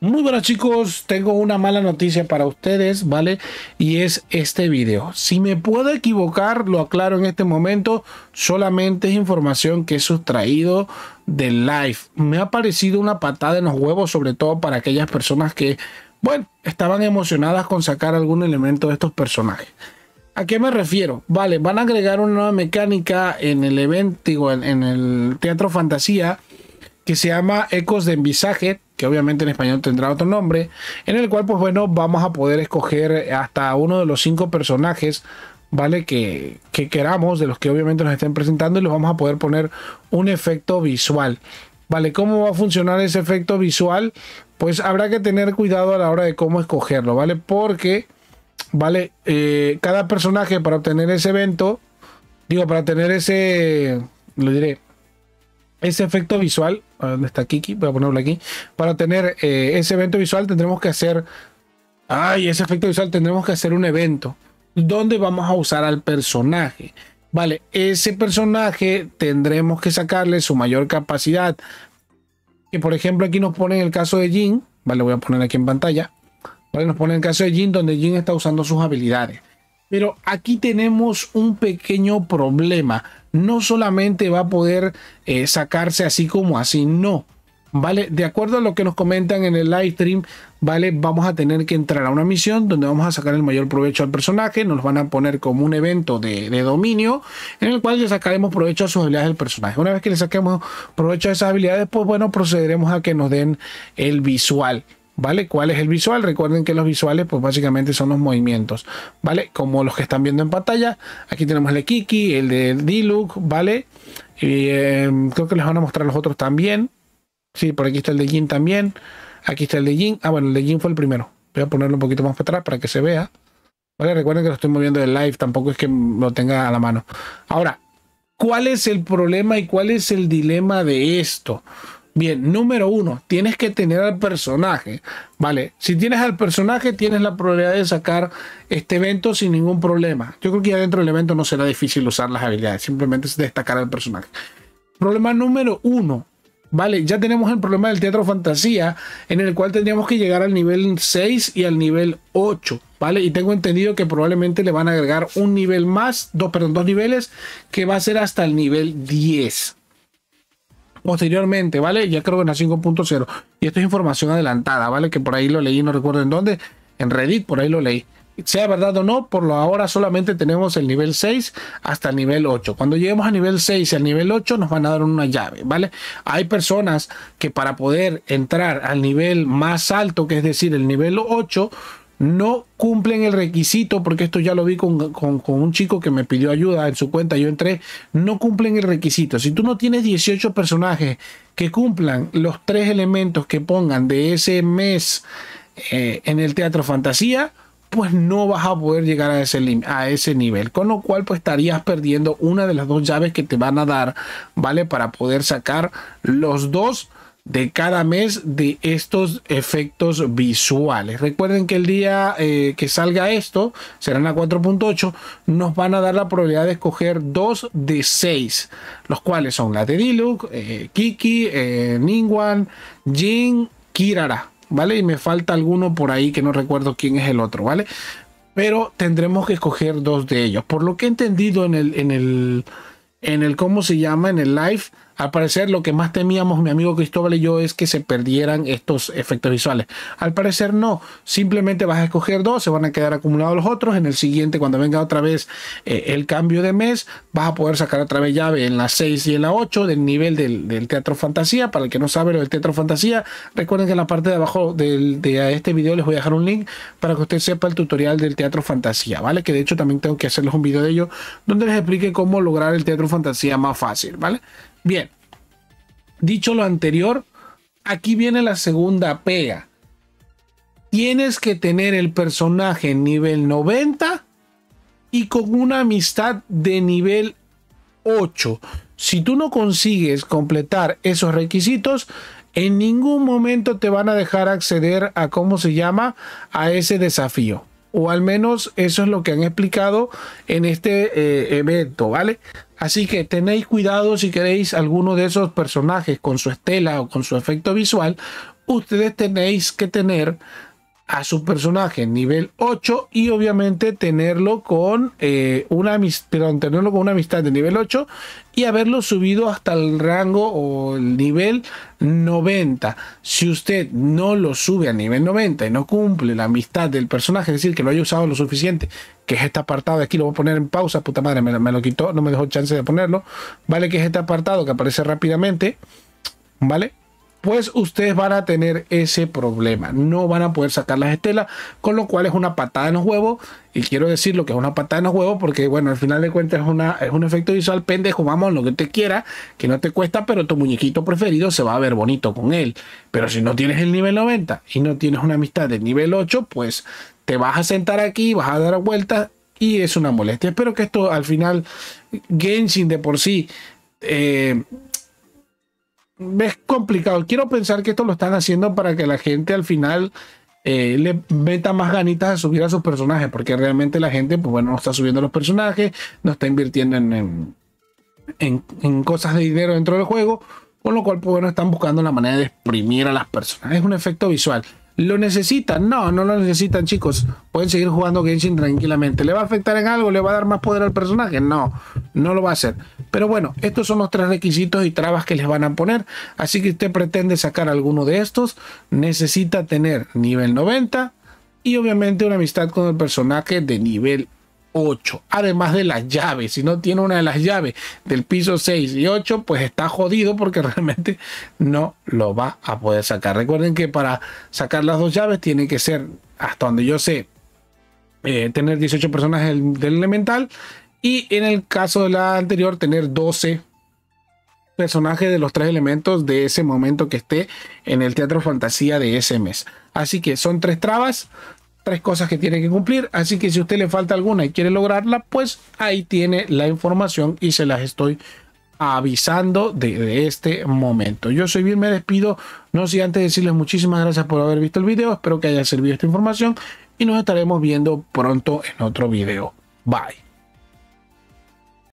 Muy buenas chicos, tengo una mala noticia para ustedes, ¿vale? Y es este video. Si me puedo equivocar, lo aclaro en este momento, solamente es información que he sustraído del live. Me ha parecido una patada en los huevos, sobre todo para aquellas personas que, bueno, estaban emocionadas con sacar algún elemento de estos personajes. ¿A qué me refiero? Vale, van a agregar una nueva mecánica en el evento, en, en el Teatro Fantasía, que se llama Ecos de Envisaje que obviamente en español tendrá otro nombre, en el cual pues bueno vamos a poder escoger hasta uno de los cinco personajes ¿vale? Que, queramos, de los que obviamente nos estén presentando, y los vamos a poder poner un efecto visual. ¿Vale? ¿Cómo va a funcionar ese efecto visual? Pues habrá que tener cuidado a la hora de cómo escogerlo, ¿vale? Porque, ¿vale? Eh, cada personaje para obtener ese evento, digo, para tener ese, lo diré, ese efecto visual, ¿Dónde está Kiki? Voy a ponerlo aquí. Para tener eh, ese evento visual tendremos que hacer... ¡Ay! Ese efecto visual tendremos que hacer un evento. Donde vamos a usar al personaje. Vale, ese personaje tendremos que sacarle su mayor capacidad. y por ejemplo aquí nos ponen el caso de Jin. Vale, voy a poner aquí en pantalla. Vale, nos ponen el caso de Jin donde Jin está usando sus habilidades. Pero aquí tenemos un pequeño problema. No solamente va a poder eh, sacarse así como así, no. ¿Vale? De acuerdo a lo que nos comentan en el live stream, ¿vale? Vamos a tener que entrar a una misión donde vamos a sacar el mayor provecho al personaje. Nos van a poner como un evento de, de dominio en el cual le sacaremos provecho a sus habilidades del personaje. Una vez que le saquemos provecho a esas habilidades, pues bueno, procederemos a que nos den el visual. ¿Vale? ¿Cuál es el visual? Recuerden que los visuales, pues básicamente son los movimientos, ¿vale? Como los que están viendo en pantalla. Aquí tenemos el de Kiki, el de Diluc, ¿vale? Y, eh, creo que les van a mostrar los otros también. Sí, por aquí está el de Jin también. Aquí está el de Jin. Ah, bueno, el de Jin fue el primero. Voy a ponerlo un poquito más para atrás para que se vea. ¿Vale? Recuerden que lo estoy moviendo de live, tampoco es que lo tenga a la mano. Ahora, ¿cuál es el problema y cuál es el dilema de esto? Bien, número uno, tienes que tener al personaje. Vale, si tienes al personaje, tienes la probabilidad de sacar este evento sin ningún problema. Yo creo que ya dentro del evento no será difícil usar las habilidades, simplemente es destacar al personaje. Problema número uno, Vale, ya tenemos el problema del teatro fantasía, en el cual tendríamos que llegar al nivel 6 y al nivel 8, ¿vale? Y tengo entendido que probablemente le van a agregar un nivel más, dos, perdón, dos niveles, que va a ser hasta el nivel 10, posteriormente, ¿vale? Ya creo que en la 5.0. Y esto es información adelantada, ¿vale? Que por ahí lo leí, no recuerdo en dónde. En Reddit, por ahí lo leí. Sea verdad o no, por lo ahora solamente tenemos el nivel 6 hasta el nivel 8. Cuando lleguemos a nivel 6 y al nivel 8 nos van a dar una llave, ¿vale? Hay personas que para poder entrar al nivel más alto, que es decir, el nivel 8, no cumplen el requisito, porque esto ya lo vi con, un chico que me pidió ayuda en su cuenta, yo entré, no cumplen el requisito. Si tú no tienes 18 personajes que cumplan los tres elementos que pongan de ese mes eh, en el teatro fantasía, pues no vas a poder llegar a ese, a ese nivel. Con lo cual, pues estarías perdiendo una de las dos llaves que te van a dar, ¿vale? Para poder sacar los dos de cada mes de estos efectos visuales. Recuerden que el día eh, que salga esto, serán a 4.8, nos van a dar la probabilidad de escoger dos de seis los cuales son la de Diluc, eh, Kiki, eh, Ningwan, Jin, Kirara, ¿vale? Y me falta alguno por ahí que no recuerdo quién es el otro, ¿vale? Pero tendremos que escoger dos de ellos. Por lo que he entendido en el, en el, en el, ¿cómo se llama? En el live al parecer lo que más temíamos mi amigo Cristóbal y yo es que se perdieran estos efectos visuales. Al parecer no, simplemente vas a escoger dos, se van a quedar acumulados los otros. En el siguiente, cuando venga otra vez eh, el cambio de mes, vas a poder sacar otra vez llave en la 6 y en la 8 del nivel del, Teatro Fantasía. Para el que no sabe lo del Teatro Fantasía, recuerden que en la parte de abajo de este video les voy a dejar un link para que usted sepa el tutorial del Teatro Fantasía, ¿vale? Que de hecho también tengo que hacerles un video de ello donde les explique cómo lograr el Teatro Fantasía más fácil, ¿vale? Bien, dicho lo anterior, aquí viene la segunda pega. Tienes que tener el personaje nivel 90 y con una amistad de nivel 8. Si tú no consigues completar esos requisitos, en ningún momento te van a dejar acceder a cómo se llama a ese desafío o al menos eso es lo que han explicado en este eh, evento, ¿vale? Así que tenéis cuidado si queréis alguno de esos personajes con su estela o con su efecto visual, ustedes tenéis que tener a su personaje nivel 8 y obviamente tenerlo con eh, una con una amistad de nivel 8 y haberlo subido hasta el rango o el nivel 90. Si usted no lo sube a nivel 90 y no cumple la amistad del personaje, es decir, que lo haya usado lo suficiente, que es este apartado de aquí, lo voy a poner en pausa, puta madre, me lo quitó, no me dejó chance de ponerlo, vale que es este apartado que aparece rápidamente, ¿vale? pues ustedes van a tener ese problema. No van a poder sacar las estelas, con lo cual es una patada en los huevos. Y quiero decir lo que es una patada en los huevos, porque bueno, al final de cuentas es, una, es un efecto visual pendejo, vamos, lo que te quiera, que no te cuesta, pero tu muñequito preferido se va a ver bonito con él. Pero si no tienes el nivel 90 y no tienes una amistad de nivel 8, pues te vas a sentar aquí, vas a dar vueltas y es una molestia. Espero que esto al final, Genshin de por sí, eh, es complicado. Quiero pensar que esto lo están haciendo para que la gente al final eh, le meta más ganitas a subir a sus personajes, porque realmente la gente, pues bueno, no está subiendo los personajes, no está invirtiendo en, en, cosas de dinero dentro del juego, con lo cual, pues bueno, están buscando la manera de exprimir a las personas. Es un efecto visual. ¿Lo necesitan? No, no lo necesitan, chicos. Pueden seguir jugando Genshin tranquilamente. ¿Le va a afectar en algo? ¿Le va a dar más poder al personaje? No, no lo va a hacer. Pero bueno, estos son los tres requisitos y trabas que les van a poner. Así que usted pretende sacar alguno de estos, necesita tener nivel 90 y obviamente una amistad con el personaje de nivel 8, además de las llaves. Si no tiene una de las llaves del piso 6 y 8, pues está jodido porque realmente no lo va a poder sacar. Recuerden que para sacar las dos llaves tiene que ser, hasta donde yo sé, eh, tener 18 personajes del, del elemental y en el caso de la anterior tener 12 personajes de los tres elementos de ese momento que esté en el teatro fantasía de ese mes. Así que son tres trabas, tres cosas que tiene que cumplir. Así que si usted le falta alguna y quiere lograrla, pues ahí tiene la información y se las estoy avisando de, este momento. Yo soy bien, me despido. No sé antes decirles muchísimas gracias por haber visto el video. Espero que haya servido esta información y nos estaremos viendo pronto en otro video. Bye.